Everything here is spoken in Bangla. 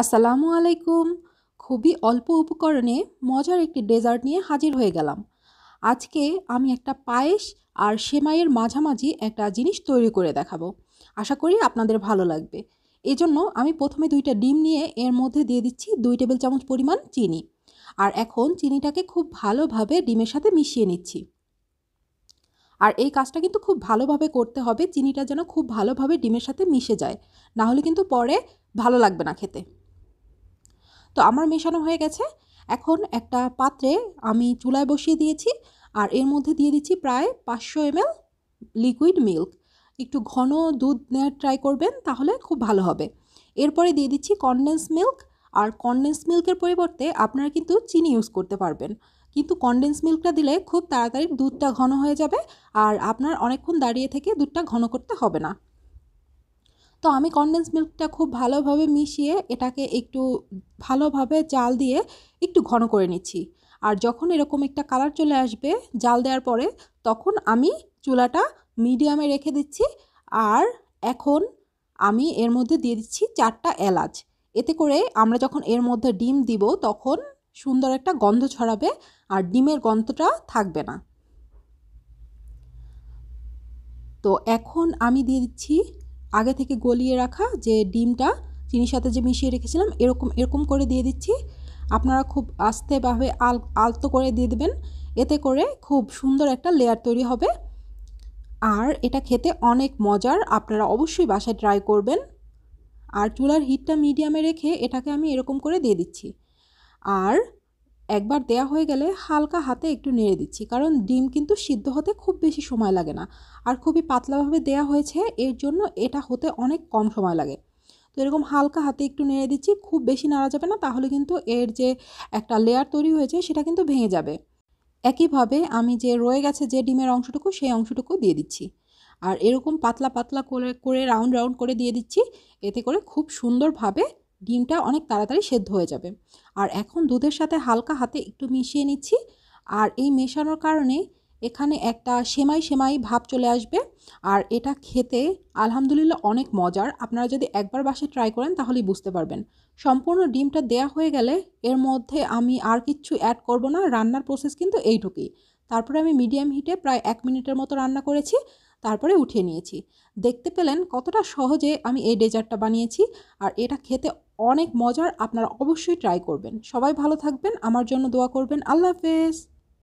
আসসালামু আলাইকুম খুবই অল্প উপকরণে মজার একটি ডেজার্ট নিয়ে হাজির হয়ে গেলাম আজকে আমি একটা পায়েস আর সেমাইয়ের মাঝামাঝি একটা জিনিস তৈরি করে দেখাবো আশা করি আপনাদের ভালো লাগবে এজন্য আমি প্রথমে দুইটা ডিম নিয়ে এর মধ্যে দিয়ে দিচ্ছি দুই টেবিল চামচ পরিমাণ চিনি আর এখন চিনিটাকে খুব ভালোভাবে ডিমের সাথে মিশিয়ে নিচ্ছি আর এই কাজটা কিন্তু খুব ভালোভাবে করতে হবে চিনিটা যেন খুব ভালোভাবে ডিমের সাথে মিশে যায় না হলে কিন্তু পরে ভালো লাগবে না খেতে তো আমার মেশানো হয়ে গেছে এখন একটা পাত্রে আমি চুলায় বসিয়ে দিয়েছি আর এর মধ্যে দিয়ে দিচ্ছি প্রায় পাঁচশো এমএল লিকুইড মিল্ক একটু ঘন দুধ নেওয়ার ট্রাই করবেন তাহলে খুব ভালো হবে এরপরে দিয়ে দিচ্ছি কনডেন্স মিল্ক আর কনডেন্স মিল্কের পরিবর্তে আপনারা কিন্তু চিনি ইউজ করতে পারবেন কিন্তু কনডেন্স মিল্কটা দিলে খুব তাড়াতাড়ি দুধটা ঘন হয়ে যাবে আর আপনার অনেকক্ষণ দাঁড়িয়ে থেকে দুধটা ঘন করতে হবে না তো আমি কন্ডেন্স মিল্কটা খুব ভালোভাবে মিশিয়ে এটাকে একটু ভালোভাবে জাল দিয়ে একটু ঘন করে নিচ্ছি আর যখন এরকম একটা কালার চলে আসবে জাল দেওয়ার পরে তখন আমি চুলাটা মিডিয়ামে রেখে দিচ্ছি আর এখন আমি এর মধ্যে দিয়ে দিচ্ছি চারটা এলাচ এতে করে আমরা যখন এর মধ্যে ডিম দিব তখন সুন্দর একটা গন্ধ ছড়াবে আর ডিমের গন্ধটা থাকবে না তো এখন আমি দিয়ে দিচ্ছি আগে থেকে গলিয়ে রাখা যে ডিমটা চিনির সাথে যে মিশিয়ে রেখেছিলাম এরকম এরকম করে দিয়ে দিচ্ছি আপনারা খুব আস্তেভাবে আল আলতো করে দিয়ে দেবেন এতে করে খুব সুন্দর একটা লেয়ার তৈরি হবে আর এটা খেতে অনেক মজার আপনারা অবশ্যই বাসায় ট্রাই করবেন আর চুলার হিটটা মিডিয়ামে রেখে এটাকে আমি এরকম করে দিয়ে দিচ্ছি আর একবার দেয়া হয়ে গেলে হালকা হাতে একটু নেড়ে দিচ্ছি কারণ ডিম কিন্তু সিদ্ধ হতে খুব বেশি সময় লাগে না আর খুবই পাতলাভাবে দেয়া হয়েছে এর জন্য এটা হতে অনেক কম সময় লাগে তো এরকম হালকা হাতে একটু নেড়ে দিচ্ছি খুব বেশি নাড়া যাবে না তাহলে কিন্তু এর যে একটা লেয়ার তৈরি হয়েছে সেটা কিন্তু ভেঙে যাবে একইভাবে আমি যে রয়ে গেছে যে ডিমের অংশটুকু সেই অংশটুকু দিয়ে দিচ্ছি আর এরকম পাতলা পাতলা করে করে রাউন্ড রাউন্ড করে দিয়ে দিচ্ছি এতে করে খুব সুন্দরভাবে ডিমটা অনেক তাড়াতাড়ি সেদ্ধ হয়ে যাবে আর এখন দুধের সাথে হালকা হাতে একটু মিশিয়ে নিচ্ছি আর এই মেশানোর কারণে এখানে একটা সেমাই সেমাই ভাব চলে আসবে আর এটা খেতে আলহামদুলিল্লাহ অনেক মজার আপনারা যদি একবার বাসে ট্রাই করেন তাহলেই বুঝতে পারবেন সম্পূর্ণ ডিমটা দেয়া হয়ে গেলে এর মধ্যে আমি আর কিচ্ছু অ্যাড করব না রান্নার প্রসেস কিন্তু এইটুকুই তারপরে আমি মিডিয়াম হিটে প্রায় এক মিনিটের মতো রান্না করেছি তারপরে উঠিয়ে নিয়েছি দেখতে পেলেন কতটা সহজে আমি এই ডেজার্টটা বানিয়েছি আর এটা খেতে অনেক মজার আপনারা অবশ্যই ট্রাই করবেন সবাই ভালো থাকবেন আমার জন্য দোয়া করবেন আল্লাহ হাফেজ